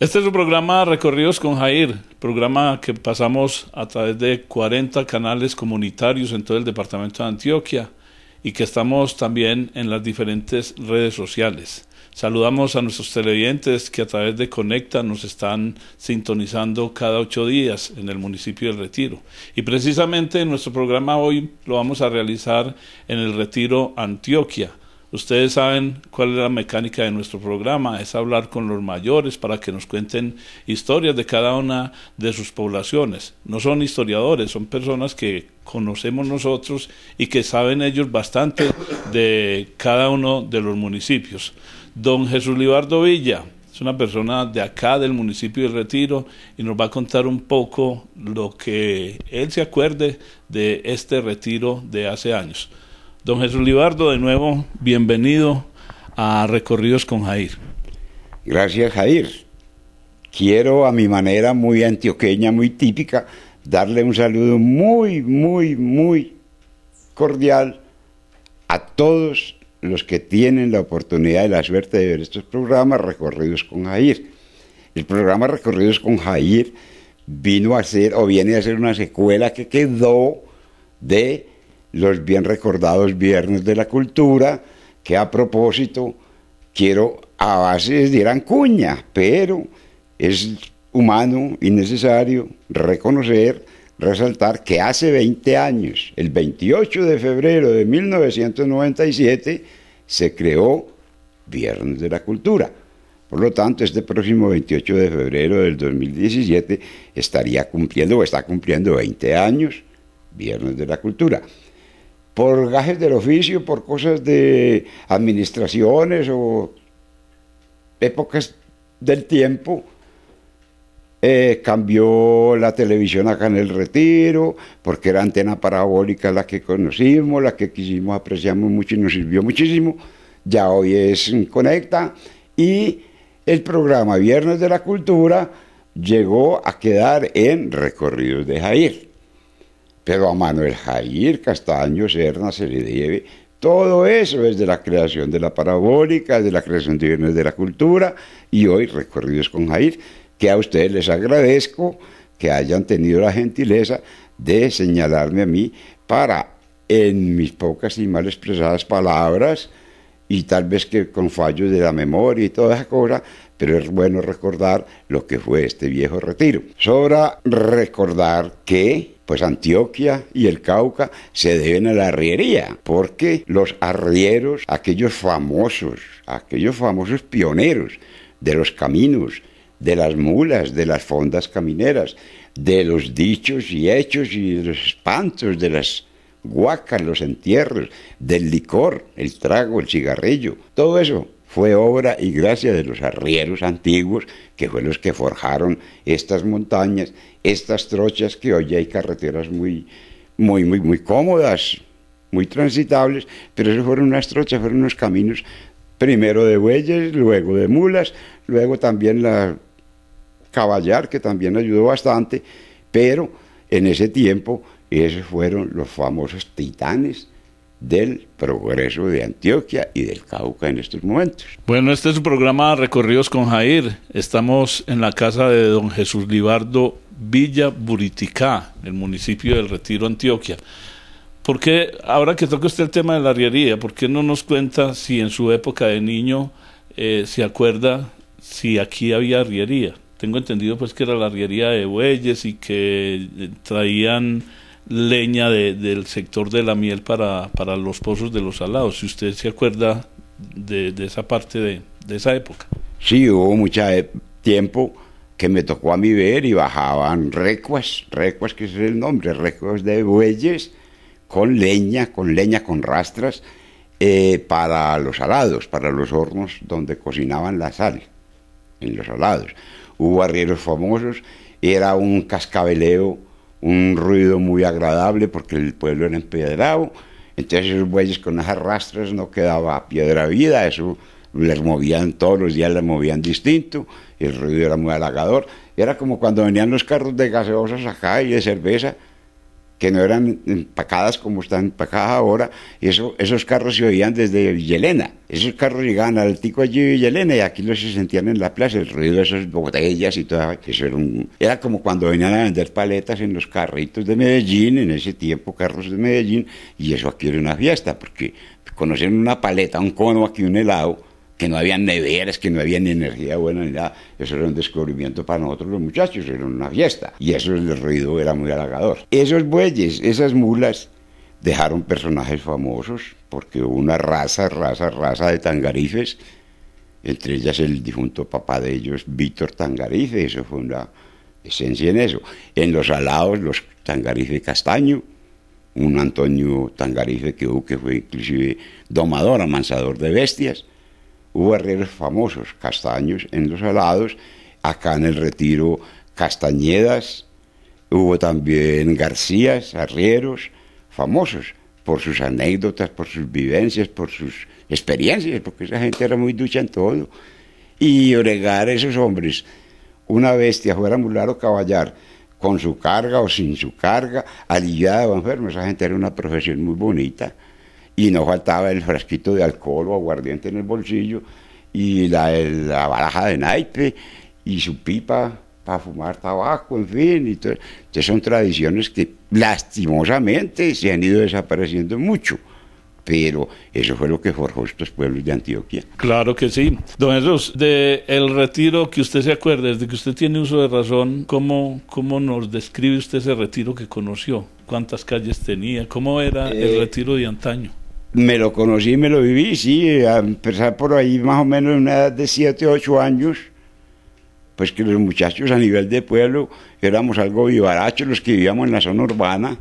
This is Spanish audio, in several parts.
Este es un programa Recorridos con Jair, programa que pasamos a través de 40 canales comunitarios en todo el departamento de Antioquia y que estamos también en las diferentes redes sociales. Saludamos a nuestros televidentes que a través de Conecta nos están sintonizando cada ocho días en el municipio del Retiro. Y precisamente nuestro programa hoy lo vamos a realizar en el Retiro Antioquia Ustedes saben cuál es la mecánica de nuestro programa, es hablar con los mayores para que nos cuenten historias de cada una de sus poblaciones. No son historiadores, son personas que conocemos nosotros y que saben ellos bastante de cada uno de los municipios. Don Jesús Libardo Villa es una persona de acá del municipio de Retiro y nos va a contar un poco lo que él se acuerde de este retiro de hace años. Don Jesús Libardo, de nuevo, bienvenido a Recorridos con Jair. Gracias, Jair. Quiero, a mi manera muy antioqueña, muy típica, darle un saludo muy, muy, muy cordial a todos los que tienen la oportunidad y la suerte de ver estos programas Recorridos con Jair. El programa Recorridos con Jair vino a ser o viene a ser una secuela que quedó de los bien recordados Viernes de la Cultura, que a propósito quiero a base de cuña, pero es humano y necesario reconocer, resaltar que hace 20 años, el 28 de febrero de 1997, se creó Viernes de la Cultura. Por lo tanto, este próximo 28 de febrero del 2017 estaría cumpliendo o está cumpliendo 20 años Viernes de la Cultura por gajes del oficio, por cosas de administraciones o épocas del tiempo, eh, cambió la televisión acá en el retiro, porque era antena parabólica la que conocimos, la que quisimos, apreciamos mucho y nos sirvió muchísimo. Ya hoy es Conecta y el programa Viernes de la Cultura llegó a quedar en Recorridos de Jair. Pero a Manuel Jair Castaño Serna se le debe todo eso es de la creación de la parabólica, de la creación de bienes de la cultura y hoy recorridos con Jair, que a ustedes les agradezco que hayan tenido la gentileza de señalarme a mí para, en mis pocas y mal expresadas palabras, y tal vez que con fallos de la memoria y toda esa cosa, pero es bueno recordar lo que fue este viejo retiro. Sobra recordar que pues Antioquia y el Cauca se deben a la arriería, porque los arrieros, aquellos famosos, aquellos famosos pioneros de los caminos, de las mulas, de las fondas camineras, de los dichos y hechos y los espantos, de las guacas, los entierros, del licor, el trago, el cigarrillo, todo eso fue obra y gracia de los arrieros antiguos, que fueron los que forjaron estas montañas, estas trochas que hoy hay carreteras muy, muy, muy, muy cómodas, muy transitables, pero eso fueron unas trochas, fueron unos caminos primero de bueyes, luego de mulas, luego también la caballar, que también ayudó bastante, pero en ese tiempo esos fueron los famosos titanes del progreso de Antioquia y del Cauca en estos momentos. Bueno, este es su programa Recorridos con Jair. Estamos en la casa de don Jesús Libardo Villa Buriticá, el municipio del Retiro, Antioquia. ¿Por qué, ahora que toca usted el tema de la arriería, por qué no nos cuenta si en su época de niño eh, se acuerda si aquí había arriería? Tengo entendido pues que era la arriería de bueyes y que traían leña del sector de la miel para, para, los pozos de los salados, si usted se acuerda de, esa parte de, esa época. Sí, hubo mucho eh, tiempo que me tocó a mí ver y bajaban recuas, recuas que es el nombre, recuas de bueyes con leña, con leña, con rastras, eh, para los salados, para los hornos donde cocinaban la sal, en los salados. Hubo arrieros famosos, era un cascabeleo un ruido muy agradable porque el pueblo era empedrado, entonces esos bueyes con las arrastras no quedaba piedra vida, eso les movían todos los días, les movían distinto, el ruido era muy halagador, era como cuando venían los carros de gaseosas acá y de cerveza, que no eran empacadas como están empacadas ahora, eso, esos carros se oían desde Villelena. Esos carros llegaban al tico allí de Villelena y aquí los se sentían en la plaza, el ruido de esas botellas y todo. Eso era, era como cuando venían a vender paletas en los carritos de Medellín, en ese tiempo carros de Medellín, y eso aquí era una fiesta, porque conocían una paleta, un cono aquí, un helado que no habían neveras, que no habían energía buena ni nada. Eso era un descubrimiento para nosotros los muchachos, era una fiesta. Y eso el ruido era muy halagador. Esos bueyes, esas mulas, dejaron personajes famosos, porque hubo una raza, raza, raza de tangarifes, entre ellas el difunto papá de ellos, Víctor Tangarife, eso fue una esencia en eso. En los alados, los Tangarife Castaño, un Antonio Tangarife que hubo que fue inclusive domador, amansador de bestias Hubo herreros famosos, Castaños en Los Alados, acá en el Retiro Castañedas, hubo también Garcías, arrieros, famosos por sus anécdotas, por sus vivencias, por sus experiencias, porque esa gente era muy ducha en todo. Y oregar a esos hombres, una bestia, fuera mular o caballar, con su carga o sin su carga, aliviada o enfermos, esa gente era una profesión muy bonita y no faltaba el frasquito de alcohol o aguardiente en el bolsillo y la, baraja de naipe y su pipa para fumar tabaco, en fin. Y Entonces son tradiciones que lastimosamente se han ido desapareciendo mucho. Pero eso fue lo que forjó estos pueblos de Antioquia. Claro que sí. Don Jesús, de el retiro que usted se acuerda, desde que usted tiene uso de razón, ¿cómo, cómo nos describe usted ese retiro que conoció? ¿Cuántas calles tenía? ¿Cómo era el eh, retiro de antaño? me lo conocí, me lo viví, sí, a empezar por ahí más o menos en una edad de 7, 8 años, pues que los muchachos a nivel de pueblo éramos algo vivarachos los que vivíamos en la zona urbana.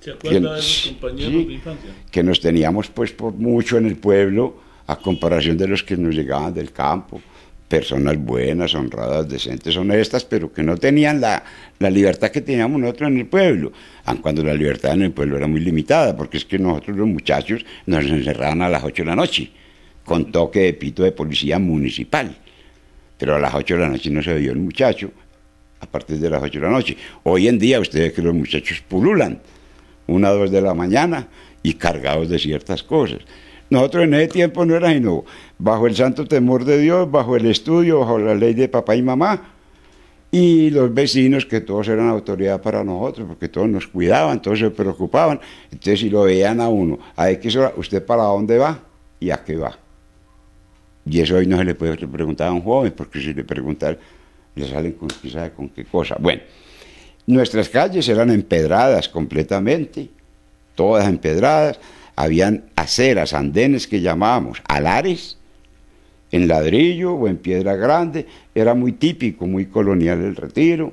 ¿Se de de Que nos teníamos pues por mucho en el pueblo a comparación de los que nos llegaban del campo personas buenas, honradas, decentes, honestas, pero que no tenían la, libertad que teníamos nosotros en el pueblo, aun ah, cuando la libertad en el pueblo era muy limitada, porque es que nosotros los muchachos nos encerraban a las 8 de la noche, con toque de pito de policía municipal, pero a las 8 de la noche no se vio el muchacho, a partir de las 8 de la noche. Hoy en día ustedes que los muchachos pululan, una o dos de la mañana, y cargados de ciertas cosas. Nosotros en ese tiempo no era sino bajo el santo temor de Dios, bajo el estudio, bajo la ley de papá y mamá. Y los vecinos, que todos eran autoridad para nosotros, porque todos nos cuidaban, todos se preocupaban. Entonces, si lo veían a uno, a X hora, ¿usted para dónde va y a qué va? Y eso hoy no se le puede preguntar a un joven, porque si le preguntan, le salen con, con qué cosa. Bueno, nuestras calles eran empedradas completamente, todas empedradas habían aceras, andenes que llamábamos, alares, en ladrillo o en piedra grande, era muy típico, muy colonial el retiro,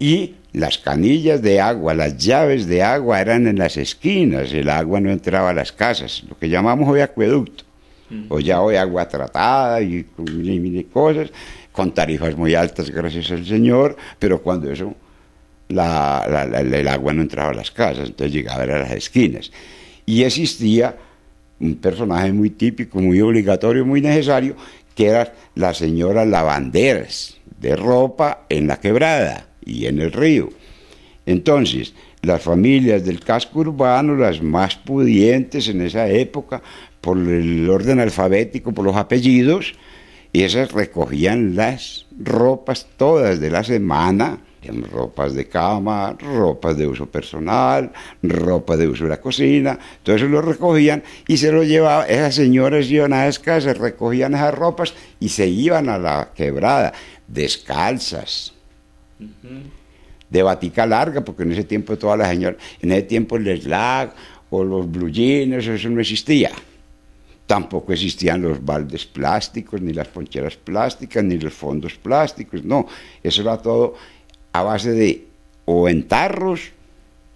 y las canillas de agua, las llaves de agua eran en las esquinas, el agua no entraba a las casas, lo que llamamos hoy acueducto, o ya hoy agua tratada y, y cosas, con tarifas muy altas gracias al Señor, pero cuando eso, el agua no entraba a las casas, entonces llegaba a las esquinas. Y existía un personaje muy típico, muy obligatorio, muy necesario, que era la señora lavanderas de ropa en la quebrada y en el río. Entonces, las familias del casco urbano, las más pudientes en esa época, por el orden alfabético, por los apellidos, y esas recogían las ropas todas de la semana Em, ropas de cama, ropas de uso personal, ropa de uso de la cocina, todo eso lo recogían y se lo llevaban, esas señoras iban a se recogían esas ropas y se iban a la quebrada, descalzas. De batica larga, porque en ese tiempo todas las señoras, en ese tiempo el slag o los blue jeans, eso no existía. Tampoco existían los baldes plásticos, ni las poncheras plásticas, ni los fondos plásticos, no. Eso era todo a base de o en tarros,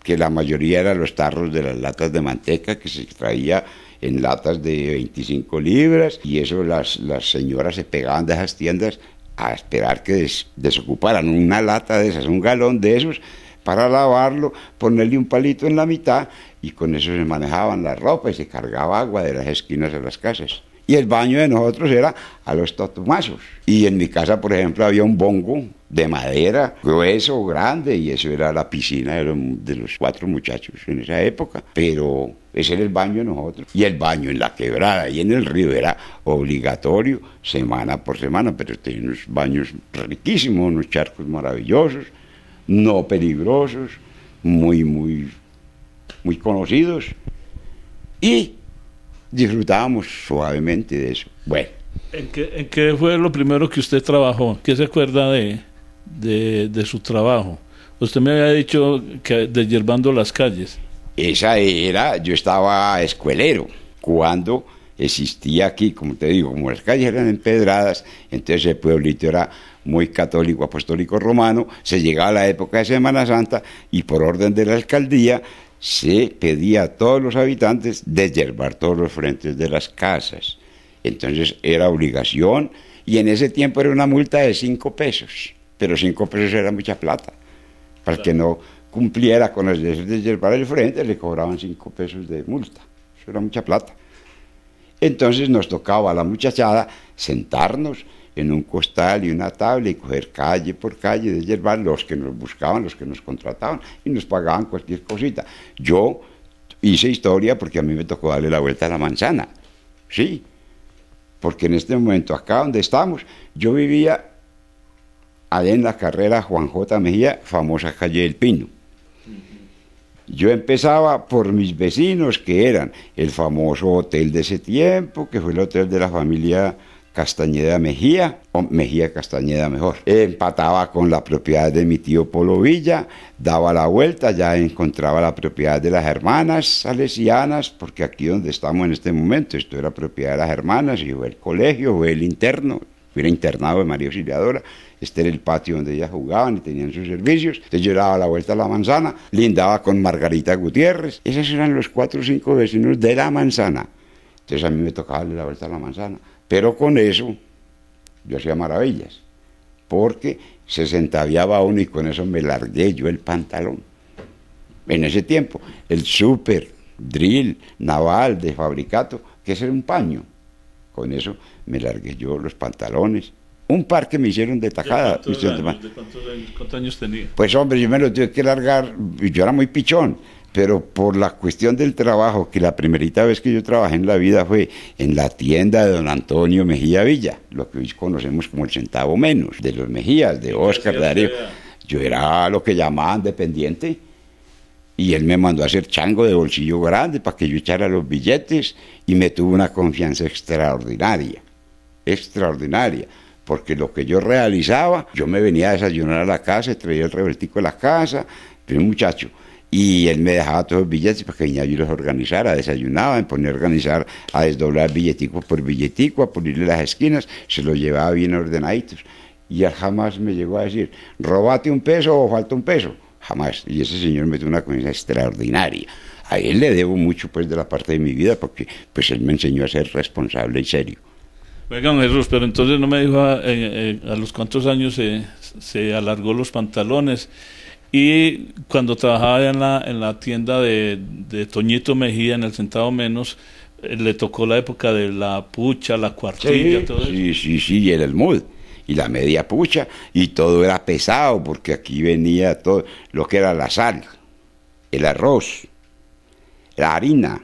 que la mayoría eran los tarros de las latas de manteca que se extraía en latas de 25 libras y eso las, señoras se pegaban de esas tiendas a esperar que desocuparan una lata de esas, un galón de esos para lavarlo, ponerle un palito en la mitad y con eso se manejaban la ropa y se cargaba agua de las esquinas de las casas. Y el baño de nosotros era a los totumazos. Y en mi casa, por ejemplo, había un bongo de madera, grueso, grande, y eso era la piscina de los, cuatro muchachos en esa época. Pero ese era el baño de nosotros. Y el baño en la quebrada y en el río era obligatorio semana por semana, pero tenía baños riquísimos, unos charcos maravillosos, no peligrosos, muy, muy, muy conocidos. Y disfrutábamos suavemente de eso. Bueno. ¿En qué, ¿En qué, fue lo primero que usted trabajó? ¿Qué se acuerda de, de, su trabajo. Usted me había dicho que las calles. Esa era, yo estaba escuelero cuando existía aquí, como te digo, como las calles eran empedradas, entonces el pueblito era muy católico, apostólico romano, se llegaba la época de Semana Santa y por orden de la alcaldía se pedía a todos los habitantes deshiervar todos los frentes de las casas. Entonces era obligación y en ese tiempo era una multa de cinco pesos pero cinco pesos era mucha plata. Para que no cumpliera con las leyes de llevar el frente, le cobraban cinco pesos de multa. Eso era mucha plata. Entonces nos tocaba a la muchachada sentarnos en un costal y una tabla y coger calle por calle de yerbar los que nos buscaban, los que nos contrataban y nos pagaban cualquier cosita. Yo hice historia porque a mí me tocó darle la vuelta a la manzana, sí, porque en este momento acá donde estamos yo vivía en la carrera Juan J. Mejía, famosa calle del Pino. Yo empezaba por mis vecinos, que eran el famoso hotel de ese tiempo, que fue el hotel de la familia Castañeda Mejía, o Mejía Castañeda mejor. Empataba con la propiedad de mi tío Polo Villa, daba la vuelta, ya encontraba la propiedad de las hermanas salesianas, porque aquí donde estamos en este momento, esto era propiedad de las hermanas, y fue el colegio, fue el interno, fui internado de María Auxiliadora. Este era el patio donde ellas jugaban y tenían sus servicios. Entonces yo daba la vuelta a la manzana, lindaba con Margarita Gutiérrez. Esos eran los cuatro o cinco vecinos de la manzana. Entonces a mí me tocaba darle la vuelta a la manzana. Pero con eso yo hacía maravillas, porque se sentaviaba uno y con eso me largué yo el pantalón. En ese tiempo, el super drill naval de fabricato, que es un paño, con eso me largué yo los pantalones un par que me hicieron de tajada. cuántos, años, tenía? Pues hombre, yo me lo tuve que largar, yo era muy pichón, pero por la cuestión del trabajo, que la primerita vez que yo trabajé en la vida fue en la tienda de don Antonio Mejía Villa, lo que hoy conocemos como el centavo menos, de los Mejías, de Oscar, Darío. Yo era lo que llamaban dependiente. Y él me mandó a hacer chango de bolsillo grande para que yo echara los billetes y me tuvo una confianza extraordinaria, extraordinaria porque lo que yo realizaba, yo me venía a desayunar a la casa, traía el revertico a la casa, un muchacho. Y él me dejaba todos los billetes para que yo los organizara, desayunaba, me ponía a organizar, a desdoblar billetico por billetico, a ponerle las esquinas, se los llevaba bien ordenaditos. Y él jamás me llegó a decir, robate un peso o falta un peso. Jamás. Y ese señor me dio una cosa extraordinaria. A él le debo mucho pues de la parte de mi vida porque pues él me enseñó a ser responsable y serio don Jesús, pero entonces no me dijo a, eh, eh, los cuantos años se, alargó los pantalones. Y cuando trabajaba en la, en la tienda de, Toñito Mejía, en el Sentado Menos, eh, le tocó la época de la pucha, la cuartilla, sí, todo eso. Sí, sí, sí, y el almud y la media pucha, y todo era pesado, porque aquí venía todo lo que era la sal, el arroz, la harina,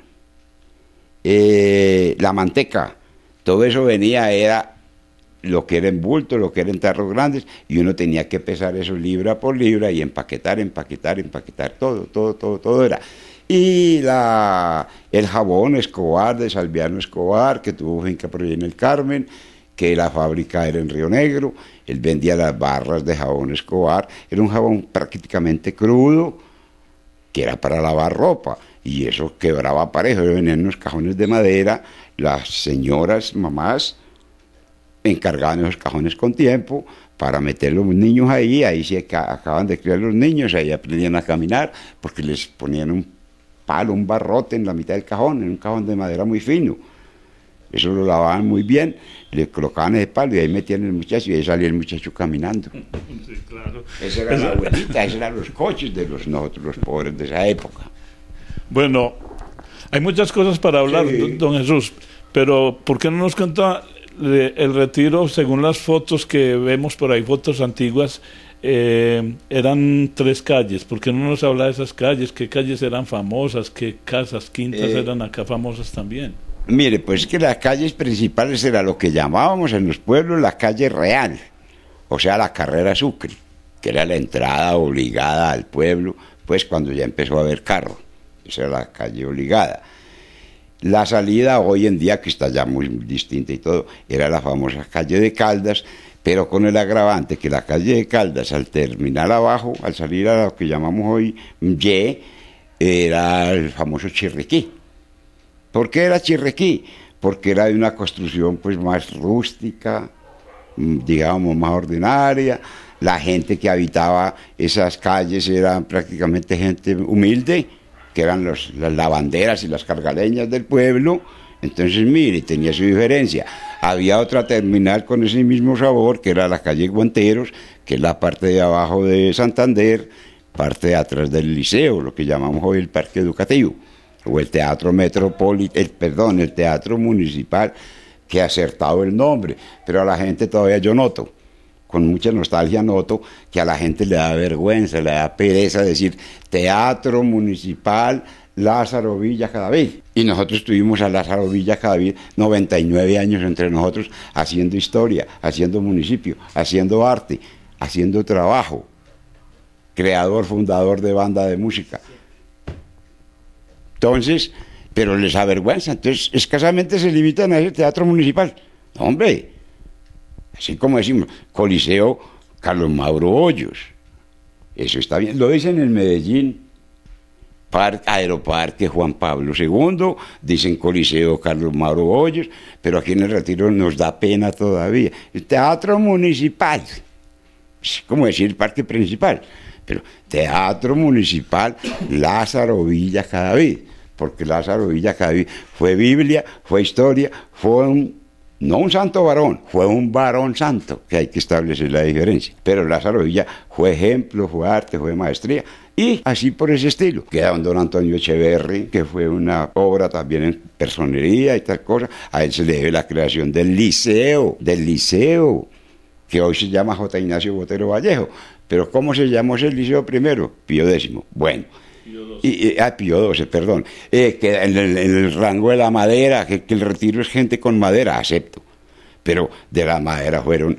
la manteca, todo eso venía, era lo que era en bulto, lo que eran tarros grandes, y uno tenía que pesar eso libra por libra y empaquetar, empaquetar, empaquetar, todo, todo, todo, todo era. Y la, el jabón Escobar, de Salviano Escobar, que tuvo finca por ahí en el Carmen, que la fábrica era en Río Negro, él vendía las barras de jabón Escobar, era un jabón prácticamente crudo, que era para lavar ropa, y eso quebraba parejo, venían unos cajones de madera, las señoras mamás encargaban esos cajones con tiempo para meter los niños ahí, ahí se acaban de criar los niños, ahí aprendían a caminar porque les ponían un palo, un barrote en la mitad del cajón, en un cajón de madera muy fino. Eso lo lavaban muy bien, le colocaban ese palo y ahí metían el muchacho y ahí salía el muchacho caminando. Sí, claro. Esa era la abuelita, esos eran los coches de los, nosotros los pobres de esa época. Bueno, hay muchas cosas para hablar, don Jesús, pero ¿por qué no nos cuenta el retiro según las fotos que vemos por ahí, fotos antiguas? Eh, eran tres calles, ¿por qué no nos habla de esas calles? ¿Qué calles eran famosas? ¿Qué casas, quintas eh. eran acá famosas también? Mire, pues que las calles principales era lo que llamábamos en los pueblos la calle real, o sea, la carrera Sucre, que era la entrada obligada al pueblo, pues cuando ya empezó a haber carro esa era la calle obligada. La salida hoy en día, que está ya muy distinta y todo, era la famosa calle de Caldas, pero con el agravante que la calle de Caldas, al terminar abajo, al salir a lo que llamamos hoy Y, era el famoso Chirriquí. ¿Por qué era Chirriquí? Porque era de una construcción pues más rústica, mm, digamos, más ordinaria. La gente que habitaba esas calles era prácticamente gente humilde que eran las lavanderas y las cargaleñas del pueblo. Entonces, mire, tenía su diferencia. Había otra terminal con ese mismo sabor, que era la calle Guanteros, que es la parte de abajo de Santander, parte de atrás del liceo, lo que llamamos hoy el parque educativo, o el teatro perdón, el teatro municipal, que ha acertado el nombre, pero a la gente todavía yo noto con mucha nostalgia noto que a la gente le da vergüenza, le da pereza decir Teatro Municipal Lázaro Villa Cadavid. Y nosotros tuvimos a Lázaro Villa Cadavid 99 años entre nosotros haciendo historia, haciendo municipio, haciendo arte, haciendo trabajo. Creador, fundador de banda de música. Entonces, pero les avergüenza. Entonces, escasamente se limitan a ese teatro municipal. Hombre, Así como decimos, Coliseo Carlos Mauro Hoyos. Eso está bien. Lo dicen en Medellín, Aeroparque Juan Pablo II, dicen Coliseo Carlos Mauro Hoyos, pero aquí en el Retiro nos da pena todavía. El teatro Municipal, es como decir Parque Principal, pero Teatro Municipal Lázaro Villa Cadavid, porque Lázaro Villa Cadavid fue Biblia, fue historia, fue un no un santo varón, fue un varón santo, que hay que establecer la diferencia. Pero Lázaro Villa fue ejemplo, fue arte, fue maestría. Y así por ese estilo. Queda don Antonio Echeverri, que fue una obra también en personería y tal cosa. A él se le debe la creación del liceo, del liceo, que hoy se llama J. Ignacio Botero Vallejo. Pero ¿cómo se llamó ese liceo primero? Pío X. Bueno, y, a ah, Pío eh, perdón. Eh, que en el, rango de la madera, que, el retiro es gente con madera, acepto. Pero de la madera fueron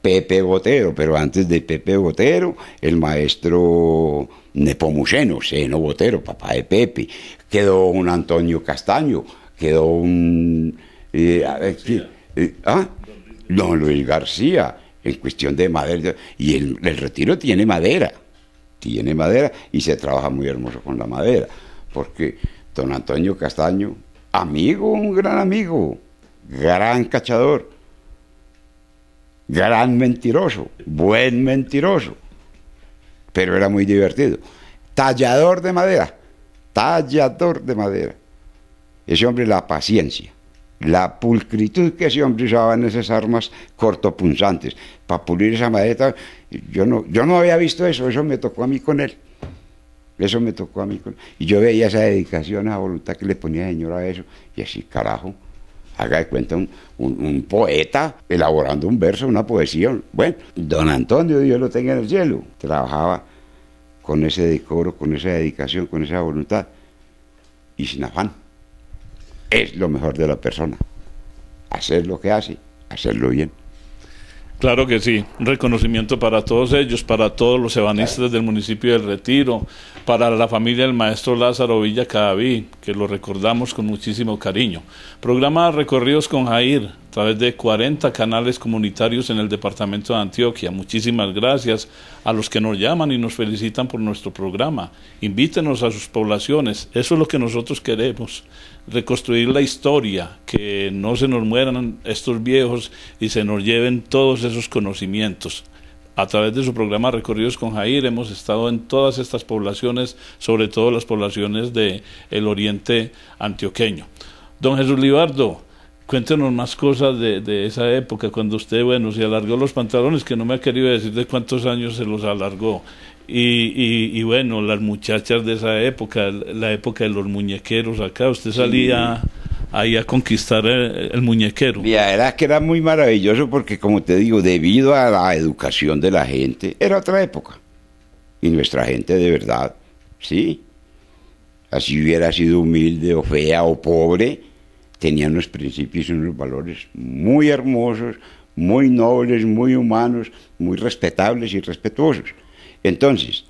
Pepe Botero, pero antes de Pepe Botero, el maestro Nepomuceno, Seno Botero, papá de Pepe. Quedó un Antonio Castaño, quedó un. Eh, ¿ah? Don Luis García, en cuestión de madera. Y el retiro tiene madera tiene madera y se trabaja muy hermoso con la madera, porque don Antonio Castaño, amigo, un gran amigo, gran cachador, gran mentiroso, buen mentiroso, pero era muy divertido. Tallador de madera, tallador de madera. Ese hombre, la paciencia la pulcritud que ese hombre usaba en esas armas cortopunzantes. Para pulir esa maleta, yo no, yo no había visto eso, eso me tocó a mí con él. Eso me tocó a mí con él. Y yo veía esa dedicación, esa voluntad que le ponía el señor a eso. Y así, carajo, haga de cuenta un, un poeta elaborando un verso, una poesía. Bueno, don Antonio, Dios lo tenga en el cielo, trabajaba con ese decoro, con esa dedicación, con esa voluntad y sin afán es lo mejor de la persona. Hacer lo que hace, hacerlo bien. Claro que sí, reconocimiento para todos ellos, para todos los ebanistas del municipio del Retiro, para la familia del maestro Lázaro Villa Cadaví, que lo recordamos con muchísimo cariño. Programa Recorridos con Jair, a través de 40 canales comunitarios en el departamento de Antioquia. Muchísimas gracias a los que nos llaman y nos felicitan por nuestro programa. Invítenos a sus poblaciones, eso es lo que nosotros queremos, reconstruir la historia, que no se nos mueran estos viejos y se nos lleven todos esos conocimientos. A través de su programa Recorridos con Jair hemos estado en todas estas poblaciones, sobre todo las poblaciones del el oriente antioqueño. Don Jesús Libardo, Cuéntenos más cosas de, esa época, cuando usted, bueno, se alargó los pantalones, que no me ha querido decir de cuántos años se los alargó. Y, y, bueno, las muchachas de esa época, la época de los muñequeros acá, usted salía ahí a conquistar el, muñequero. Ya, era que era muy maravilloso porque, como te digo, debido a la educación de la gente, era otra época. Y nuestra gente de verdad, sí, así hubiera sido humilde o fea o pobre, Tenían unos principios y unos valores muy hermosos, muy nobles, muy humanos, muy respetables y respetuosos. Entonces,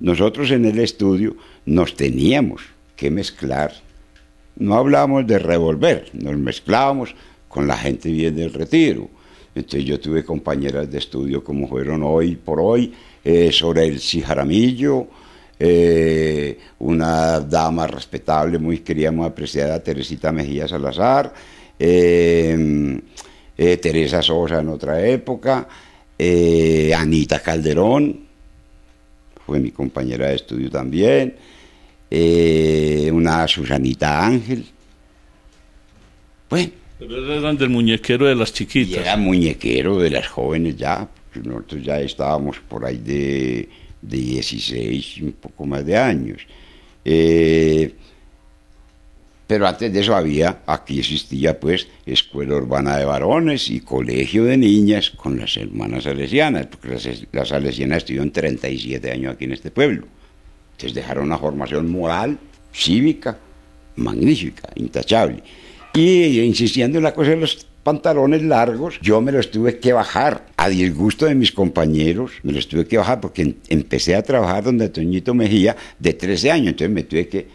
nosotros en el estudio nos teníamos que mezclar, no hablábamos de revolver, nos mezclábamos con la gente bien del retiro. Entonces yo tuve compañeras de estudio como fueron hoy por hoy, eh, el Cijaramillo, eh, una dama respetable, muy querida, muy apreciada, Teresita Mejía Salazar, eh, eh, Teresa Sosa en otra época, Anita Calderón, fue mi compañera de estudio también, una Susanita Ángel. Bueno. eran del muñequero de las chiquitas. era muñequero de las jóvenes ya, nosotros ya estábamos por ahí de de 16, un poco más de años. Eh, pero antes de eso había, aquí existía pues escuela urbana de varones y colegio de niñas con las hermanas salesianas, porque las, las salesianas estuvieron 37 años aquí en este pueblo. Entonces dejaron una formación moral, cívica, magnífica, intachable. Y insistiendo en la cosa de los pantalones largos, yo me los tuve que bajar. A disgusto de mis compañeros, me los tuve que bajar porque empecé a trabajar donde Toñito Mejía de 13 años, entonces me tuve que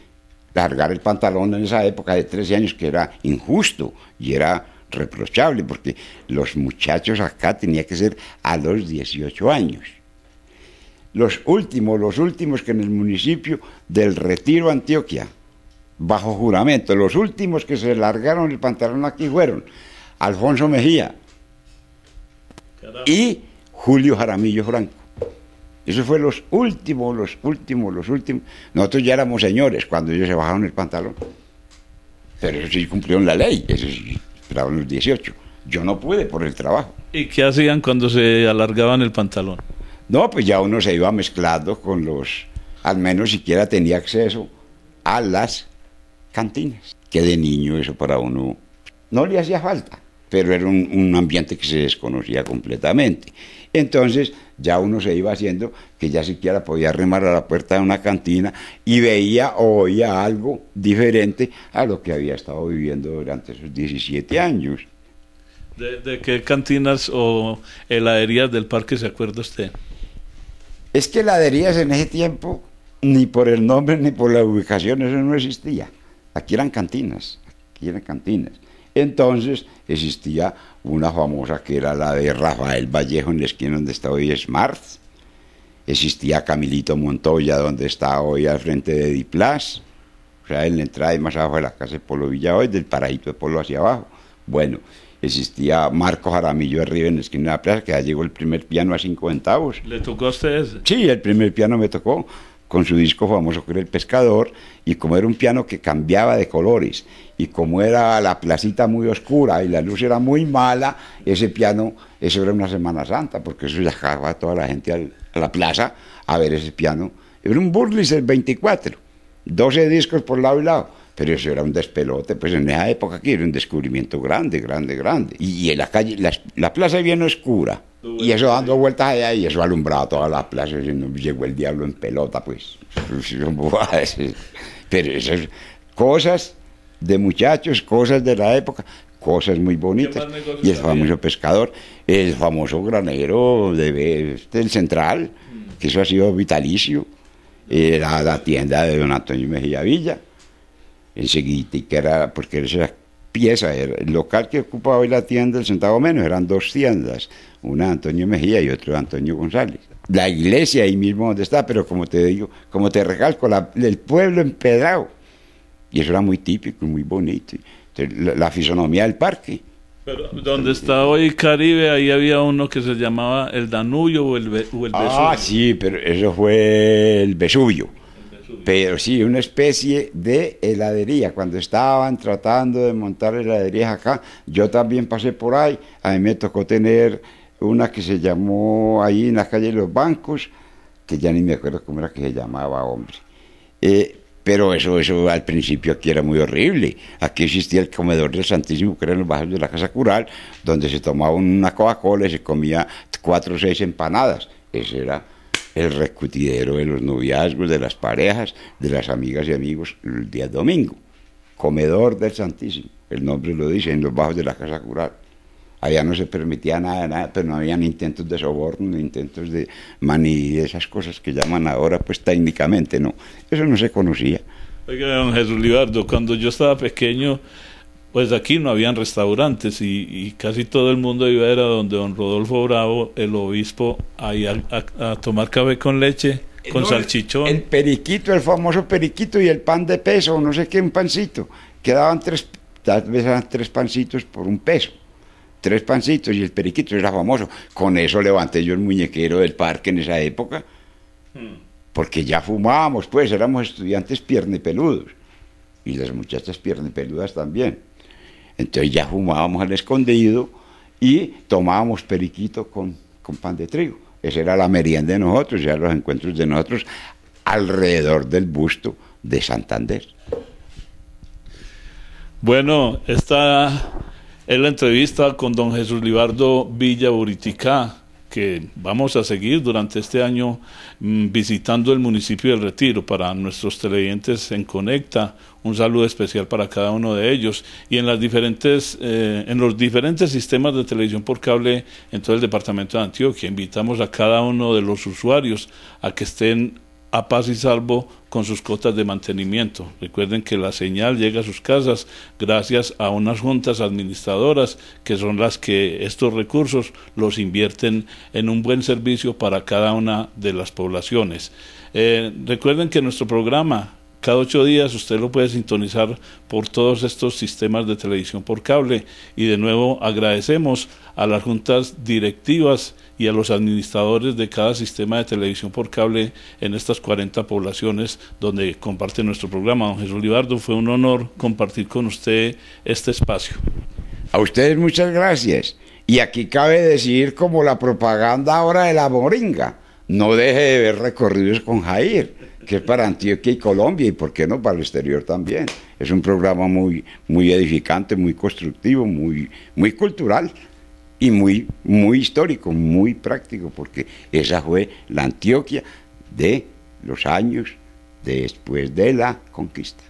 largar el pantalón en esa época de 13 años que era injusto y era reprochable porque los muchachos acá tenía que ser a los 18 años. Los últimos, los últimos que en el municipio del Retiro Antioquia, bajo juramento, los últimos que se largaron el pantalón aquí fueron Alfonso Mejía y Julio Jaramillo Franco. Eso fue los últimos, los últimos, los últimos. Nosotros ya éramos señores cuando ellos se bajaron el pantalón. Pero eso sí cumplieron la ley, eso sí, esperaban los 18. Yo no pude por el trabajo. ¿Y qué hacían cuando se alargaban el pantalón? No, pues ya uno se iba mezclando con los, al menos siquiera tenía acceso a las cantinas, que de niño eso para uno no le hacía falta pero era un, ambiente que se desconocía completamente. Entonces ya uno se iba haciendo que ya siquiera podía remar a la puerta de una cantina y veía o oía algo diferente a lo que había estado viviendo durante esos 17 años. de qué cantinas o heladerías del parque se acuerda usted? Es que heladerías en ese tiempo, ni por el nombre ni por la ubicación, eso no existía. Aquí eran cantinas, aquí eran cantinas. Entonces existía una famosa que era la de Rafael Vallejo en la esquina donde está hoy Smart. Existía Camilito Montoya donde está hoy al frente de Diplas. O sea, en la entrada y más abajo de la casa de Polo Villa y del paraíso de Polo hacia abajo. Bueno, existía Marco Jaramillo arriba en la esquina de la plaza, que ya llegó el primer piano a cinco centavos. ¿Le tocó a usted Sí, el primer piano me tocó, con su disco famoso que era El Pescador, y como era un piano que cambiaba de colores, y como era la placita muy oscura y la luz era muy mala, ese piano, eso era una Semana Santa, porque eso llegaba a toda la gente a la plaza a ver ese piano. Era un Burlis el 24, 12 discos por lado y lado, pero eso era un despelote, pues en esa época aquí era un descubrimiento grande, grande, grande. Y, en la calle, la, plaza bien oscura, y eso dando vueltas allá y eso alumbraba toda la plaza, no llegó el diablo en pelota, pues. Pero esas cosas de muchachos, cosas de la época, cosas muy bonitas. Y el famoso pescador, el famoso granero de, del Central, mm. que eso ha sido vitalicio, eh, la, tienda de don Antonio Mejía Villa, enseguida, que era, porque esa pieza, el local que ocupaba hoy la tienda del centavo menos, eran dos tiendas, una de Antonio Mejía y otra de Antonio González. La iglesia ahí mismo donde está, pero como te digo, como te recalco, la, el pueblo empedrado y eso era muy típico, muy bonito. la, fisonomía del parque. Pero donde está hoy Caribe, ahí había uno que se llamaba el Danullo o el, Ah, sí, pero eso fue el Vesubio. Pero sí, una especie de heladería. Cuando estaban tratando de montar heladerías acá, yo también pasé por ahí. A mí me tocó tener una que se llamó ahí en la calle de los bancos, que ya ni me acuerdo cómo era que se llamaba, hombre. Eh, pero eso, eso al principio aquí era muy horrible. Aquí existía el comedor del Santísimo, que era en los bajos de la casa cural, donde se tomaba una Coca-Cola y se comía cuatro o seis empanadas. Ese era el recutidero de los noviazgos, de las parejas, de las amigas y amigos el día domingo. Comedor del Santísimo, el nombre lo dice, en los bajos de la casa cural allá no se permitía nada, nada, pero no habían intentos de soborno, intentos de maní, esas cosas que llaman ahora pues técnicamente, no, eso no se conocía. Oiga, don Jesús Libardo, cuando yo estaba pequeño, pues aquí no habían restaurantes y, casi todo el mundo iba a donde don Rodolfo Bravo, el obispo, a, tomar café con leche, eh, con salchichón. El, periquito, el famoso periquito y el pan de peso, no sé qué, un pancito. Quedaban tres, tal vez eran tres pancitos por un peso tres pancitos y el periquito era famoso. Con eso levanté yo el muñequero del parque en esa época, hmm. porque ya fumábamos, pues éramos estudiantes piernepeludos y las muchachas peludas también. Entonces ya fumábamos al escondido y tomábamos periquito con, con pan de trigo. Esa era la merienda de nosotros, ya los encuentros de nosotros alrededor del busto de Santander. Bueno, esta es la entrevista con don Jesús Libardo Villa que vamos a seguir durante este año mm, visitando el municipio del Retiro para nuestros televidentes en Conecta. Un saludo especial para cada uno de ellos y en las diferentes eh, en los diferentes sistemas de televisión por cable en todo el departamento de Antioquia. Invitamos a cada uno de los usuarios a que estén a paz y salvo con sus cotas de mantenimiento. Recuerden que la señal llega a sus casas gracias a unas juntas administradoras que son las que estos recursos los invierten en un buen servicio para cada una de las poblaciones. Eh, recuerden que nuestro programa cada ocho días usted lo puede sintonizar por todos estos sistemas de televisión por cable. Y de nuevo agradecemos a las juntas directivas y a los administradores de cada sistema de televisión por cable en estas 40 poblaciones donde comparte nuestro programa. Don Jesús Libardo, fue un honor compartir con usted este espacio. A ustedes muchas gracias. Y aquí cabe decir como la propaganda ahora de la moringa, no deje de ver recorridos con Jair que es para Antioquia y Colombia y por qué no para el exterior también. Es un programa muy, muy edificante, muy constructivo, muy, muy cultural y muy, muy histórico, muy práctico, porque esa fue la Antioquia de los años después de la conquista.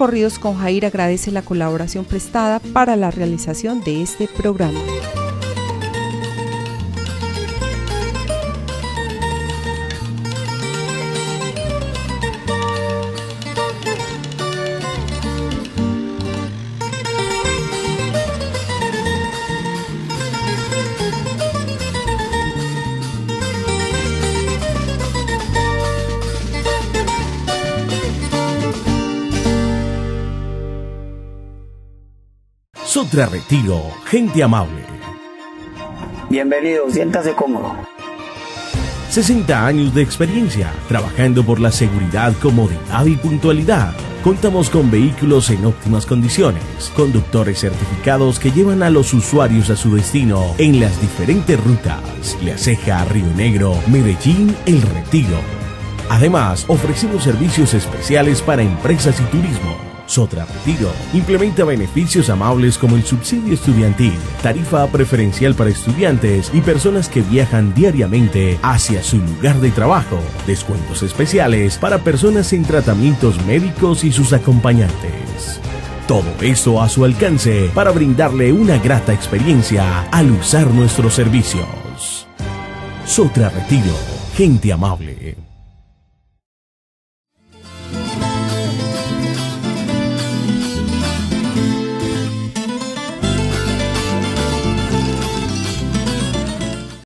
Corridos con Jair agradece la colaboración prestada para la realización de este programa. Otra Retiro, gente amable. Bienvenido, siéntase cómodo. 60 años de experiencia, trabajando por la seguridad, comodidad y puntualidad. Contamos con vehículos en óptimas condiciones, conductores certificados que llevan a los usuarios a su destino en las diferentes rutas, La Ceja, Río Negro, Medellín, El Retiro. Además, ofrecemos servicios especiales para empresas y turismo Sotra Retiro implementa beneficios amables como el subsidio estudiantil, tarifa preferencial para estudiantes y personas que viajan diariamente hacia su lugar de trabajo, descuentos especiales para personas en tratamientos médicos y sus acompañantes. Todo eso a su alcance para brindarle una grata experiencia al usar nuestros servicios. Sotra Retiro, gente amable.